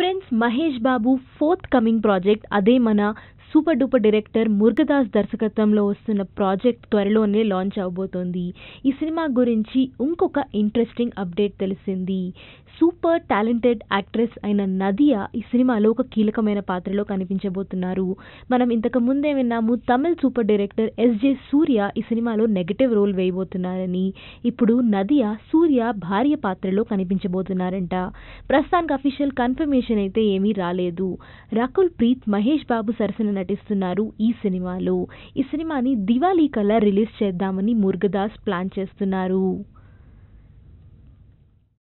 prince Mahesh Babu fourth coming project అదే మన super duper director Murugadoss దర్శకత్వంలో వస్తున్న ప్రాజెక్ట్ త్వరలోనే లాంచ్ అవబోతోంది ఈ సినిమా గురించి ఇంకొక ఇంట్రెస్టింగ్ అప్డేట్ తెలిసింది సూపర్ టాలెంటెడ్ యాక్ట్రెస్ అయిన నదియా ఈ సినిమాలో ఒక కీలకమైన పాత్రలో కనిపించబోతున్నారు మనం ఇంతకు ముందే విన్నాము Tamil super director SJ Surya ఈ సినిమాలో నెగటివ్ రోల్ వేయబోతున్నారని ఇప్పుడు నదియా సూర్య భార్య పాత్రలో కనిపించబోతున్నారంట ప్రస్తుతానికి అఫీషియల్ కన్ఫర్మేషన్ అయితే ఏమీ రాలేదు రాకుల్ ప్రీత్ మహేష్ బాబు సరసన నటిస్తున్నారు ఈ సినిమాలో ఈ సినిమాని దివాళీ కల్లా రిలీజ్ చేద్దామని మురుగదాస్ ప్లాన్ చేస్తున్నారు